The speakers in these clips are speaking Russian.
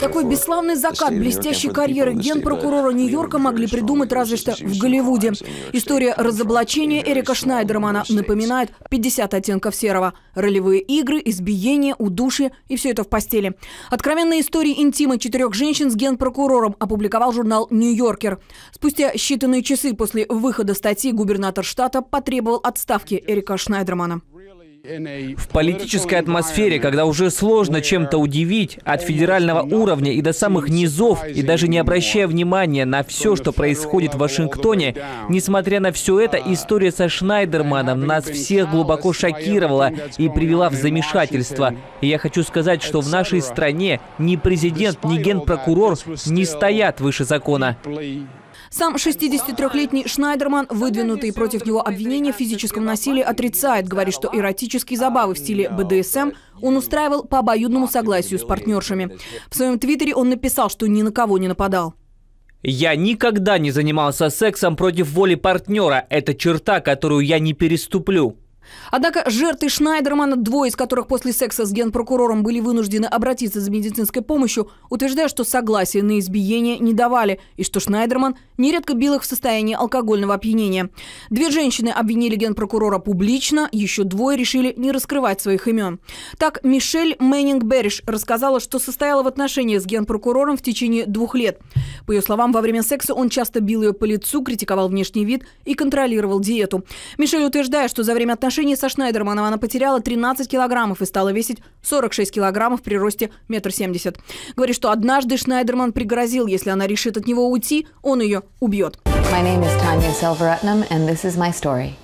Такой бесславный закат блестящей карьеры генпрокурора Нью-Йорка могли придумать разве что в Голливуде. История разоблачения Эрика Шнайдермана напоминает 50 оттенков серого. Ролевые игры, избиения, удушья и все это в постели. Откровенные истории интима четырех женщин с генпрокурором опубликовал журнал «Нью-Йоркер». Спустя считанные часы после выхода статьи губернатор штата потребовал отставки Эрика Шнайдермана. В политической атмосфере, когда уже сложно чем-то удивить, от федерального уровня и до самых низов, и даже не обращая внимания на все, что происходит в Вашингтоне, несмотря на все это, история со Шнайдерманом нас всех глубоко шокировала и привела в замешательство. И я хочу сказать, что в нашей стране ни президент, ни генпрокурор не стоят выше закона. Сам 63-летний Шнайдерман, выдвинутые против него обвинения в физическом насилии, отрицает, говорит, что эротические забавы в стиле БДСМ он устраивал по обоюдному согласию с партнершами. В своем твиттере он написал, что ни на кого не нападал. Я никогда не занимался сексом против воли партнера. Это черта, которую я не переступлю. Однако жертвы Шнайдермана, двое из которых после секса с генпрокурором были вынуждены обратиться за медицинской помощью, утверждают, что согласия на избиение не давали и что Шнайдерман нередко бил их в состоянии алкогольного опьянения. Две женщины обвинили генпрокурора публично, еще двое решили не раскрывать своих имен. Так, Мишель Мэннинг-Берриш рассказала, что состояла в отношениях с генпрокурором в течение двух лет. По ее словам, во время секса он часто бил ее по лицу, критиковал внешний вид и контролировал диету. Мишель утверждает, что за время отношений со Шнайдерманом она потеряла 13 килограммов и стала весить 46 килограммов при росте метр семьдесят. Говорит, что однажды Шнайдерман пригрозил, если она решит от него уйти, он ее убьет. My name is Tanya Selvaratnam, and this is my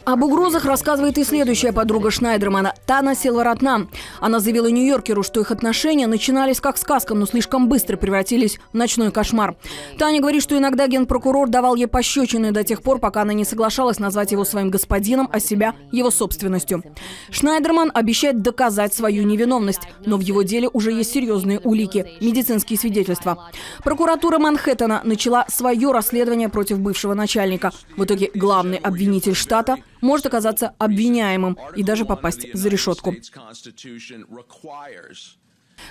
Об угрозах рассказывает и следующая подруга Шнайдермана – Тана Селваратнам. Она заявила Нью-Йоркеру, что их отношения начинались как сказка, но слишком быстро превратились в ночной кошмар. Таня говорит, что иногда генпрокурор давал ей пощечины до тех пор, пока она не соглашалась назвать его своим господином, а себя – его собственностью. Шнайдерман обещает доказать свою невиновность, но в его деле уже есть серьезные улики – медицинские свидетельства. Прокуратура Манхэттена начала свое расследование против бывшего этого начальника. В итоге главный обвинитель штата может оказаться обвиняемым и даже попасть за решетку.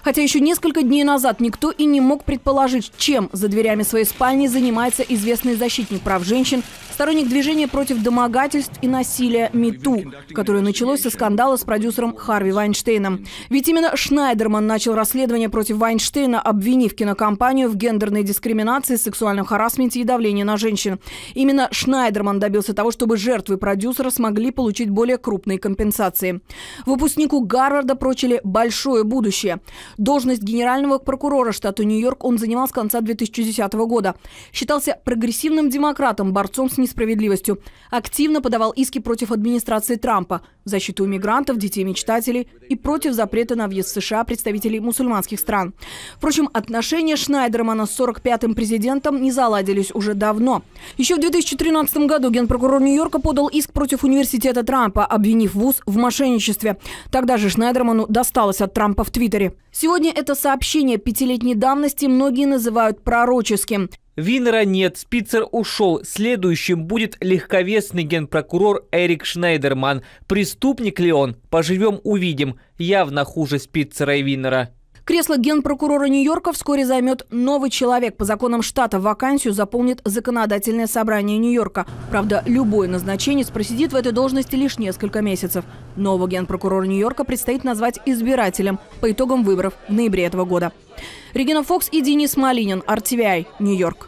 Хотя еще несколько дней назад никто и не мог предположить, чем за дверями своей спальни занимается известный защитник прав женщин Сторонник движения против домогательств и насилия МИТУ, которое началось со скандала с продюсером Харви Вайнштейном. Ведь именно Шнайдерман начал расследование против Вайнштейна, обвинив кинокомпанию в гендерной дискриминации, сексуальном харасменте и давлении на женщин. Именно Шнайдерман добился того, чтобы жертвы продюсера смогли получить более крупные компенсации. Выпускнику Гарварда прочили большое будущее. Должность генерального прокурора штата Нью-Йорк он занимал с конца 2010 года. Считался прогрессивным демократом, борцом с несправедливостью. Активно подавал иски против администрации Трампа защиту мигрантов, детей-мечтателей и против запрета на въезд в США представителей мусульманских стран. Впрочем, отношения Шнайдермана с 45-м президентом не заладились уже давно. Еще в 2013 году генпрокурор Нью-Йорка подал иск против университета Трампа, обвинив ВУЗ в мошенничестве. Тогда же Шнайдерману досталось от Трампа в Твиттере. Сегодня это сообщение пятилетней давности многие называют пророческим. Винера нет, Спицер ушел. Следующим будет легковесный генпрокурор Эрик Шнайдерман. Преступник ли он? Поживем увидим. Явно хуже Спицера и Винера. Кресло генпрокурора Нью-Йорка вскоре займет новый человек. По законам штата вакансию заполнит законодательное собрание Нью-Йорка. Правда, любой назначенец просидит в этой должности лишь несколько месяцев. Нового генпрокурора Нью-Йорка предстоит назвать избирателем по итогам выборов в ноябре этого года. Регина Фокс и Денис Малинин, RTVI, Нью-Йорк.